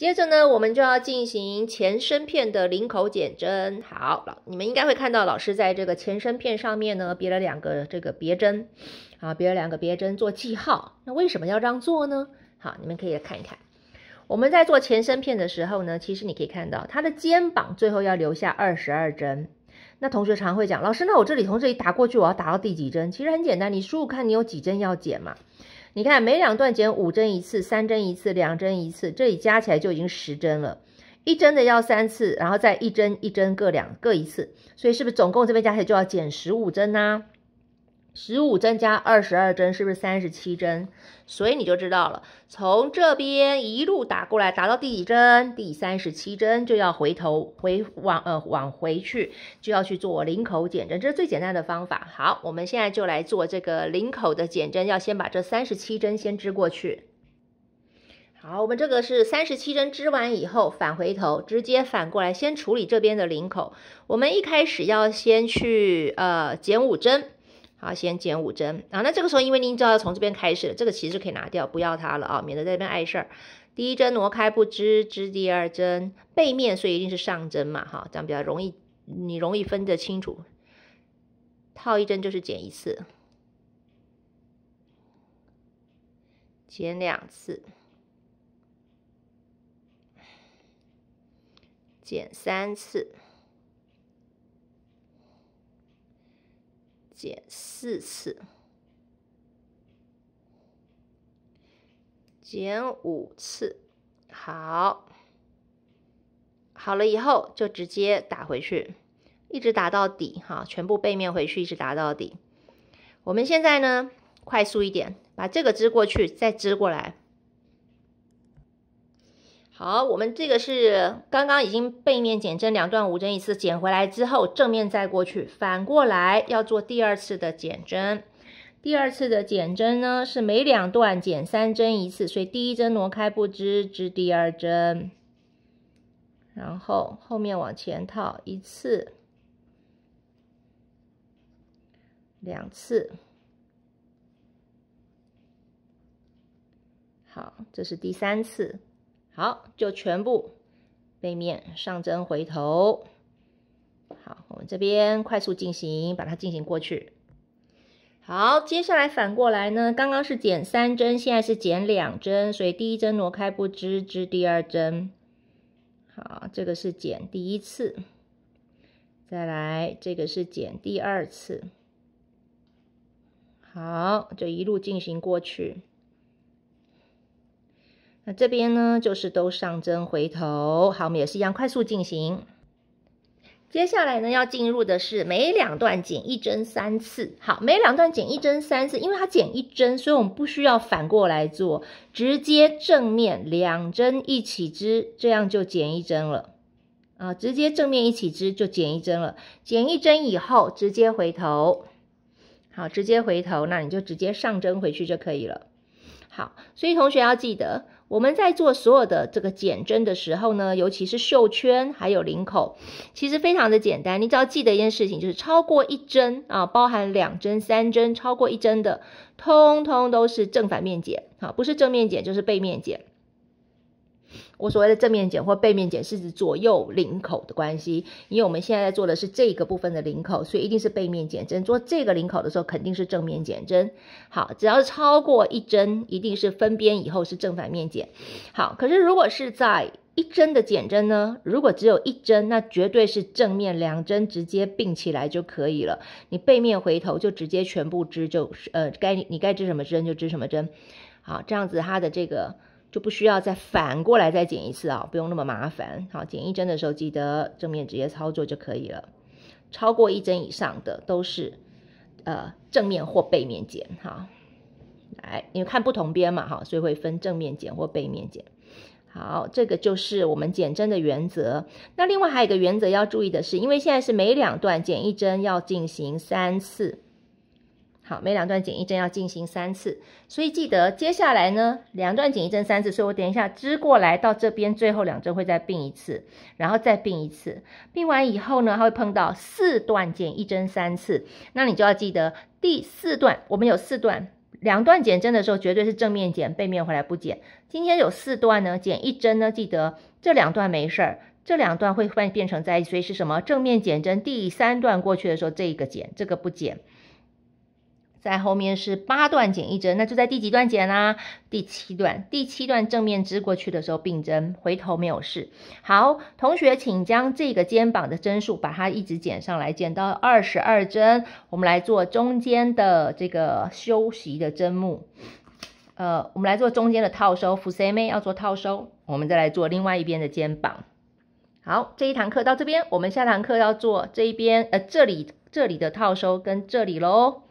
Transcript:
接着呢，我们就要进行前身片的领口减针。好了，你们应该会看到老师在这个前身片上面呢别了两个这个别针，啊，别了两个别针做记号。那为什么要这样做呢？好，你们可以来看一看。我们在做前身片的时候呢，其实你可以看到它的肩膀最后要留下二十二针。那同学常会讲，老师，那我这里从这里打过去，我要打到第几针？其实很简单，你数看，你有几针要减嘛。你看，每两段减五针一次，三针一次，两针一次，这里加起来就已经十针了。一针的要三次，然后再一针一针各两各一次，所以是不是总共这边加起来就要减十五针呢？十五针加二十二针，是不是三十七针？所以你就知道了，从这边一路打过来，打到第几针？第三十七针就要回头回往呃往回去，就要去做领口减针，这是最简单的方法。好，我们现在就来做这个领口的减针，要先把这三十七针先织过去。好，我们这个是三十七针织完以后，返回头，直接反过来先处理这边的领口。我们一开始要先去呃减五针。好，先减五针。啊，那这个时候，因为您知道要从这边开始，这个其实可以拿掉，不要它了啊，免得在这边碍事儿。第一针挪开，不织织第二针背面，所以一定是上针嘛，哈，这样比较容易，你容易分得清楚。套一针就是减一次，减两次，减三次。减四次，减五次，好，好了以后就直接打回去，一直打到底，哈，全部背面回去，一直打到底。我们现在呢，快速一点，把这个织过去，再织过来。好，我们这个是刚刚已经背面减针两段五针一次，减回来之后正面再过去，反过来要做第二次的减针。第二次的减针呢是每两段减三针一次，所以第一针挪开不织，织第二针，然后后面往前套一次、两次。好，这是第三次。好，就全部背面上针回头。好，我们这边快速进行，把它进行过去。好，接下来反过来呢？刚刚是减三针，现在是减两针，所以第一针挪开不织，织第二针。好，这个是减第一次，再来这个是减第二次。好，就一路进行过去。那这边呢，就是都上针回头，好，我们也是一样快速进行。接下来呢，要进入的是每两段减一针三次。好，每两段减一针三次，因为它减一针，所以我们不需要反过来做，直接正面两针一起织，这样就减一针了啊，直接正面一起织就减一针了。减一针以后，直接回头，好，直接回头，那你就直接上针回去就可以了。好，所以同学要记得，我们在做所有的这个减针的时候呢，尤其是袖圈还有领口，其实非常的简单。你只要记得一件事情，就是超过一针啊，包含两针、三针，超过一针的，通通都是正反面减，啊，不是正面减就是背面减。我所谓的正面减或背面减，是指左右领口的关系。因为我们现在在做的是这个部分的领口，所以一定是背面减针。做这个领口的时候，肯定是正面减针。好，只要是超过一针，一定是分边以后是正反面减。好，可是如果是在一针的减针呢？如果只有一针，那绝对是正面两针直接并起来就可以了。你背面回头就直接全部织，就是呃，该你该织什么针就织什么针。好，这样子它的这个。就不需要再反过来再剪一次啊，不用那么麻烦。好，剪一针的时候记得正面直接操作就可以了。超过一针以上的都是呃正面或背面剪哈。来，因为看不同边嘛哈，所以会分正面剪或背面剪。好，这个就是我们减针的原则。那另外还有一个原则要注意的是，因为现在是每两段剪一针要进行三次。好，每两段减一针要进行三次，所以记得接下来呢，两段减一针三次，所以我等一下织过来到这边最后两针会再并一次，然后再并一次，并完以后呢，它会碰到四段减一针三次，那你就要记得第四段，我们有四段，两段减针的时候绝对是正面减，背面回来不减。今天有四段呢，减一针呢，记得这两段没事儿，这两段会换变成在一起，所以是什么正面减针，第三段过去的时候这个减，这个不减。在后面是八段减一针，那就在第几段减啦？第七段。第七段正面织过去的时候并针，回头没有事。好，同学请将这个肩膀的针数把它一直减上来，减到二十二针。我们来做中间的这个休息的针目。呃，我们来做中间的套收，副 C 妹要做套收。我们再来做另外一边的肩膀。好，这一堂课到这边，我们下堂课要做这一边，呃，这里这里的套收跟这里喽。